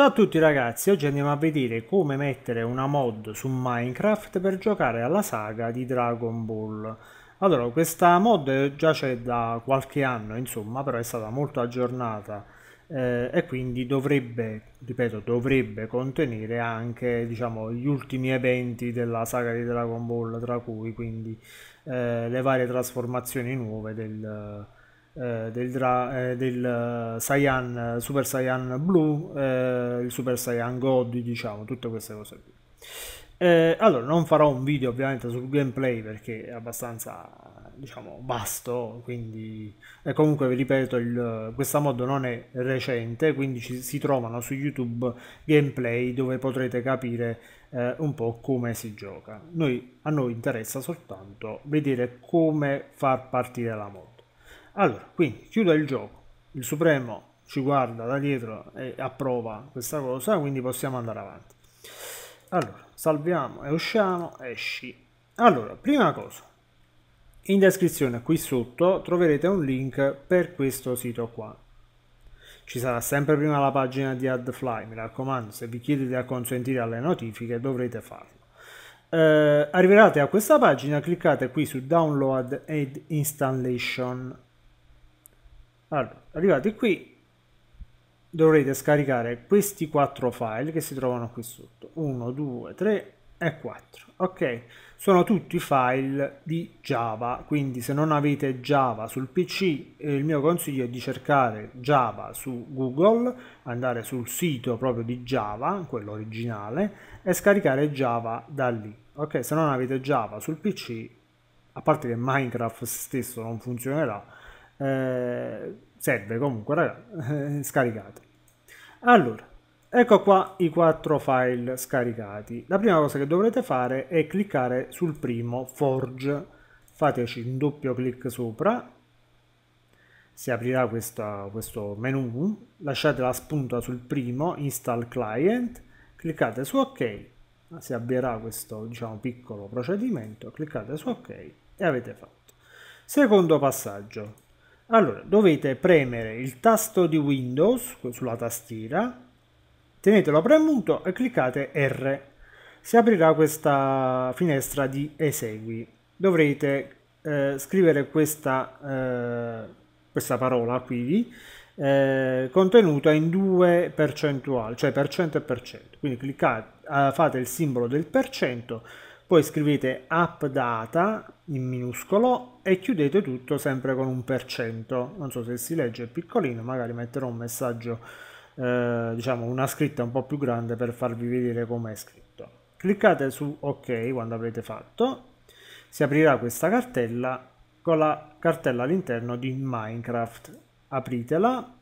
Ciao a tutti ragazzi, oggi andiamo a vedere come mettere una mod su Minecraft per giocare alla saga di Dragon Ball. Allora, questa mod già c'è da qualche anno, insomma, però è stata molto aggiornata eh, e quindi dovrebbe, ripeto, dovrebbe contenere anche, diciamo, gli ultimi eventi della saga di Dragon Ball, tra cui quindi eh, le varie trasformazioni nuove del eh, del, dra- eh, del eh, Saiyan, eh, Super Saiyan Blue, eh, il Super Saiyan God, diciamo, tutte queste cose qui. Eh, allora, non farò un video ovviamente sul gameplay perché è abbastanza, diciamo, vasto, quindi... E comunque, vi ripeto, il, questa mod non è recente, quindi ci, si trovano su YouTube gameplay dove potrete capire eh, un po' come si gioca. Noi, a noi interessa soltanto vedere come far partire la mod. Allora, quindi chiudo il gioco, il Supremo ci guarda da dietro e approva questa cosa, quindi possiamo andare avanti. Allora, salviamo e usciamo, esci. Allora, prima cosa, in descrizione qui sotto troverete un link per questo sito qua. Ci sarà sempre prima la pagina di AdFly, mi raccomando, se vi chiedete a consentire alle notifiche dovrete farlo. Eh, arriverate a questa pagina, cliccate qui su Download and Installation allora, arrivati qui dovrete scaricare questi quattro file che si trovano qui sotto. 1, 2, 3 e 4. Ok, sono tutti file di Java, quindi se non avete Java sul PC eh, il mio consiglio è di cercare Java su Google, andare sul sito proprio di Java, quello originale, e scaricare Java da lì. Ok, se non avete Java sul PC, a parte che Minecraft stesso non funzionerà, eh, serve comunque ragazzi, scaricate. Allora, ecco qua i quattro file scaricati. La prima cosa che dovrete fare è cliccare sul primo, Forge. Fateci un doppio clic sopra, si aprirà questa, questo menu, lasciate la spunta sul primo, Install Client, cliccate su OK, si avvierà questo diciamo, piccolo procedimento, cliccate su OK e avete fatto. Secondo passaggio, allora, dovete premere il tasto di Windows sulla tastiera, tenetelo premuto e cliccate R. Si aprirà questa finestra di esegui. Dovrete eh, scrivere questa, eh, questa, parola qui eh, contenuta in due percentuali, cioè per cento e per cento. Quindi cliccate, fate il simbolo del percento, poi scrivete app in minuscolo e chiudete tutto sempre con un per cento non so se si legge piccolino magari metterò un messaggio eh, diciamo una scritta un po più grande per farvi vedere come è scritto cliccate su ok quando avrete fatto si aprirà questa cartella con la cartella all'interno di minecraft apritela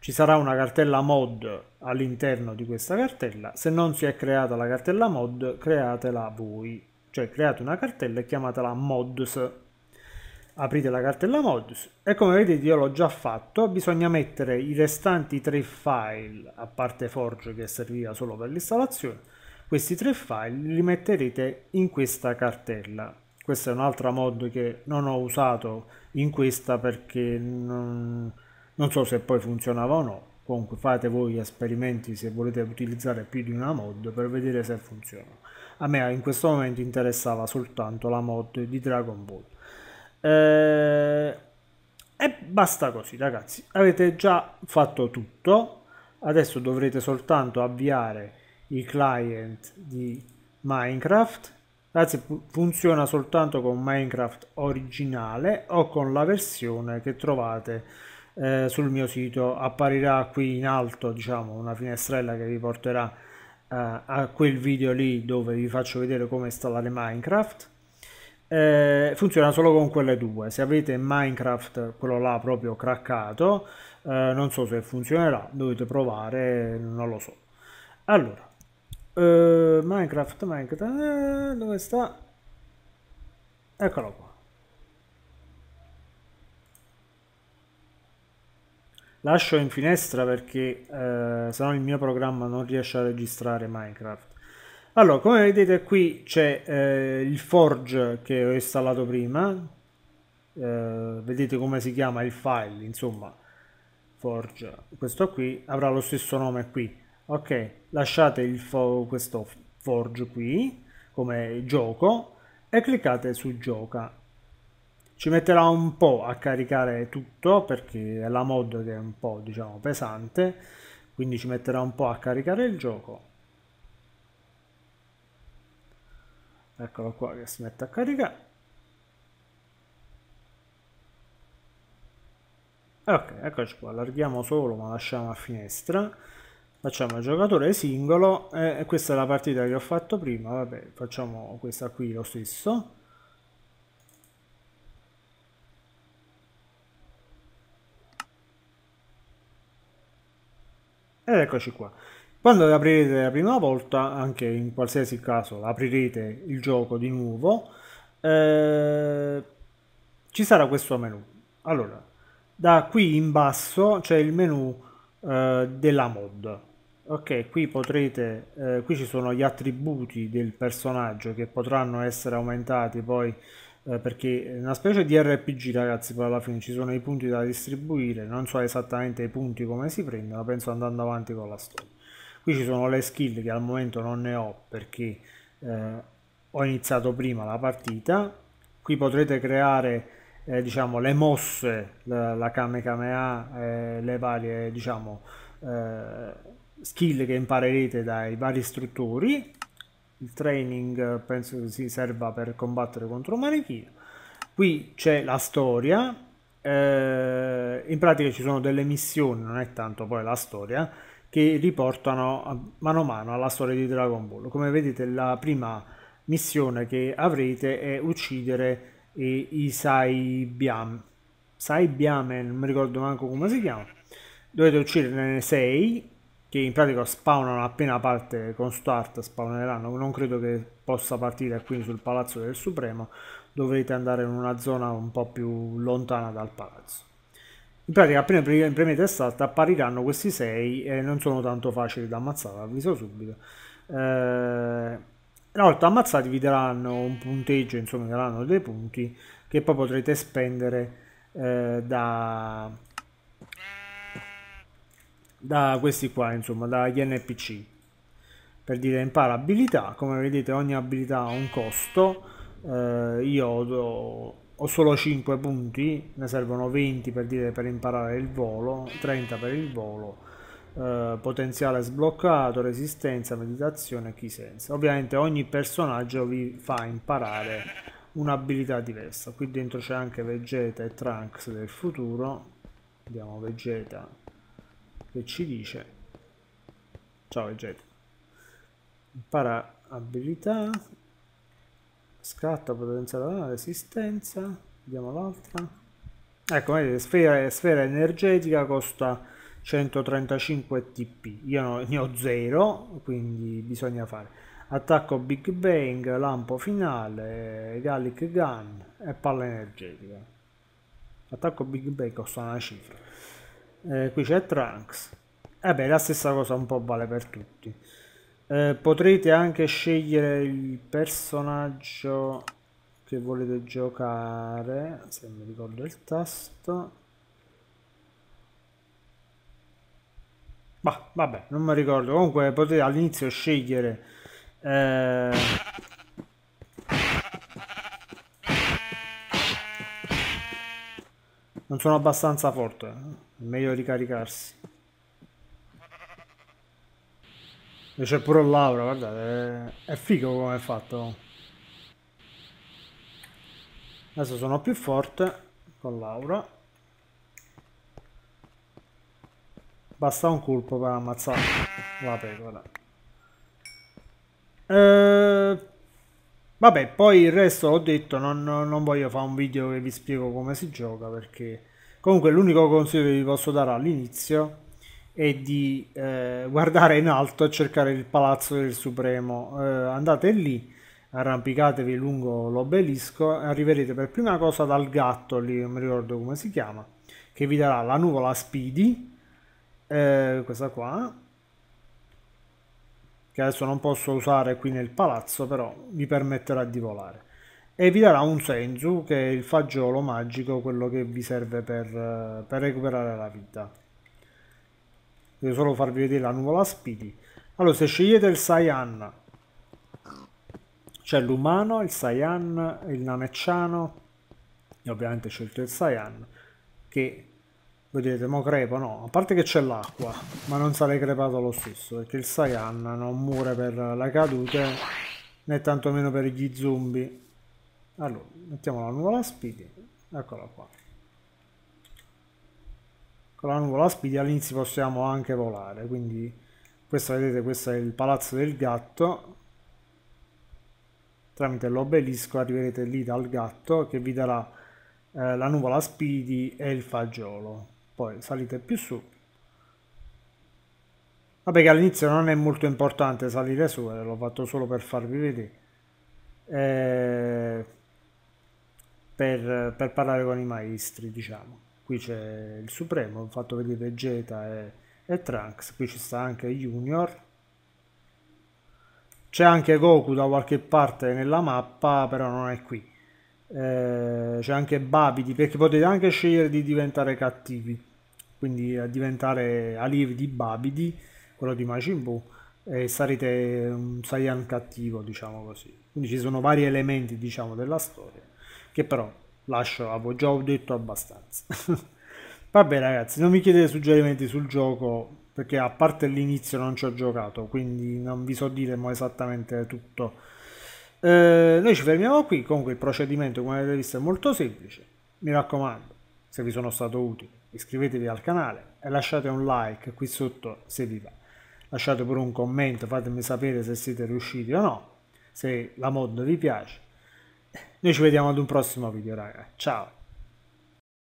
ci sarà una cartella mod all'interno di questa cartella se non si è creata la cartella mod createla voi cioè create una cartella e chiamatela mods aprite la cartella mods e come vedete io l'ho già fatto bisogna mettere i restanti tre file a parte forge che serviva solo per l'installazione questi tre file li metterete in questa cartella questa è un'altra mod che non ho usato in questa perché non, non so se poi funzionava o no comunque fate voi esperimenti se volete utilizzare più di una mod per vedere se funziona a me in questo momento interessava soltanto la mod di Dragon Ball. Eh, e basta così ragazzi, avete già fatto tutto, adesso dovrete soltanto avviare il client di Minecraft Ragazzi, funziona soltanto con Minecraft originale o con la versione che trovate eh, sul mio sito. Apparirà qui in alto, diciamo, una finestrella che vi porterà eh, a quel video lì dove vi faccio vedere come installare Minecraft. Eh, funziona solo con quelle due. Se avete Minecraft, quello là proprio craccato, eh, non so se funzionerà, dovete provare, non lo so. Allora, eh, Minecraft, Minecraft, eh, dove sta? Eccolo qua. lascio in finestra perché eh, se no il mio programma non riesce a registrare Minecraft allora come vedete qui c'è eh, il forge che ho installato prima eh, vedete come si chiama il file insomma forge questo qui avrà lo stesso nome qui ok lasciate il fo questo forge qui come gioco e cliccate su gioca ci metterà un po' a caricare tutto perché è la mod che è un po' diciamo pesante quindi ci metterà un po' a caricare il gioco eccolo qua che si mette a caricare ok eccoci qua allarghiamo solo ma lasciamo a finestra facciamo il giocatore singolo eh, questa è la partita che ho fatto prima vabbè facciamo questa qui lo stesso ed eccoci qua. Quando aprirete la prima volta, anche in qualsiasi caso, aprirete il gioco di nuovo, eh, ci sarà questo menu. Allora, da qui in basso c'è il menu eh, della mod. Ok, qui potrete, eh, qui ci sono gli attributi del personaggio che potranno essere aumentati poi eh, perché è una specie di RPG ragazzi poi alla fine ci sono i punti da distribuire non so esattamente i punti come si prendono penso andando avanti con la storia qui ci sono le skill che al momento non ne ho perché eh, ho iniziato prima la partita qui potrete creare eh, diciamo le mosse la, la Kamehameha eh, le varie diciamo eh, skill che imparerete dai vari istruttori il training eh, penso che si serva per combattere contro Manichino. Qui c'è la storia, eh, in pratica ci sono delle missioni, non è tanto poi la storia, che riportano a, mano a mano alla storia di Dragon Ball. Come vedete la prima missione che avrete è uccidere eh, i Saibiam. Saibiame, non mi ricordo neanche come si chiama. Dovete ucciderne 6 che in pratica spawnano appena parte con start spawneranno non credo che possa partire qui sul palazzo del supremo dovete andare in una zona un po' più lontana dal palazzo in pratica appena premete start appariranno questi 6 e non sono tanto facili da ammazzare avviso subito eh, una volta ammazzati vi daranno un punteggio insomma vi daranno dei punti che poi potrete spendere eh, da da questi qua, insomma, dagli NPC. Per dire impara abilità, come vedete ogni abilità ha un costo, eh, io ho, ho, solo 5 punti, ne servono 20 per dire per imparare il volo, 30 per il volo, eh, potenziale sbloccato, resistenza, meditazione, chi senza. Ovviamente ogni personaggio vi fa imparare un'abilità diversa, qui dentro c'è anche Vegeta e Trunks del futuro, vediamo Vegeta che ci dice ciao Jet impara abilità scatta potenziale da resistenza vediamo l'altra ecco vedete sfera, sfera energetica costa 135 TP io ne ho 0 quindi bisogna fare attacco Big Bang, lampo finale, Gallic Gun e palla energetica. Attacco Big Bang costa una cifra eh, qui c'è Trunks e eh beh la stessa cosa un po' vale per tutti eh, potrete anche scegliere il personaggio che volete giocare se mi ricordo il tasto ma vabbè non mi ricordo comunque potete all'inizio scegliere eh, Non sono abbastanza forte. Eh. È meglio ricaricarsi. E c'è pure Laura, guardate. È, figo come è fatto. Adesso sono più forte con Laura. Basta un colpo per ammazzare la pecora. Eh... Vabbè, poi il resto ho detto, non, non, voglio fare un video che vi spiego come si gioca perché comunque l'unico consiglio che vi posso dare all'inizio è di eh, guardare in alto e cercare il palazzo del Supremo. Eh, andate lì, arrampicatevi lungo l'obelisco, arriverete per prima cosa dal gatto, lì non mi ricordo come si chiama, che vi darà la nuvola Speedy, eh, questa qua, che adesso non posso usare qui nel palazzo, però mi permetterà di volare. E vi darà un senzu, che è il fagiolo magico, quello che vi serve per, eh, per recuperare la vita. Devo solo farvi vedere la nuvola Speedy. Allora, se scegliete il Saiyan, c'è l'umano, il Saiyan, il Namecciano, e ovviamente ho scelto il Saiyan, che Vedete, ma crepo, no. A parte che c'è l'acqua, ma non sarei crepato lo stesso, perché il Saiyan non muore per la cadute, né tantomeno per gli zombie. Allora, mettiamo la nuvola speedy, eccola qua. Con la nuvola speedy all'inizio possiamo anche volare, quindi questo vedete, questo è il palazzo del gatto. Tramite l'obelisco arriverete lì dal gatto che vi darà eh, la nuvola speedy e il fagiolo poi salite più su vabbè che all'inizio non è molto importante salire su eh, l'ho fatto solo per farvi vedere eh, per, per, parlare con i maestri diciamo qui c'è il supremo ho fatto vedere Vegeta e, e Trunks qui ci sta anche Junior c'è anche Goku da qualche parte nella mappa però non è qui eh, c'è anche Babidi perché potete anche scegliere di diventare cattivi quindi diventare allievi di Babidi quello di Majin Buu e sarete un Saiyan cattivo diciamo così quindi ci sono vari elementi diciamo della storia che però lascio avevo già detto abbastanza vabbè ragazzi non mi chiedete suggerimenti sul gioco perché a parte l'inizio non ci ho giocato quindi non vi so dire esattamente tutto eh, noi ci fermiamo qui, comunque il procedimento come avete visto è molto semplice. Mi raccomando, se vi sono stato utile, iscrivetevi al canale e lasciate un like qui sotto se vi va. Lasciate pure un commento, fatemi sapere se siete riusciti o no, se la mod vi piace. Noi ci vediamo ad un prossimo video, ragazzi. Ciao!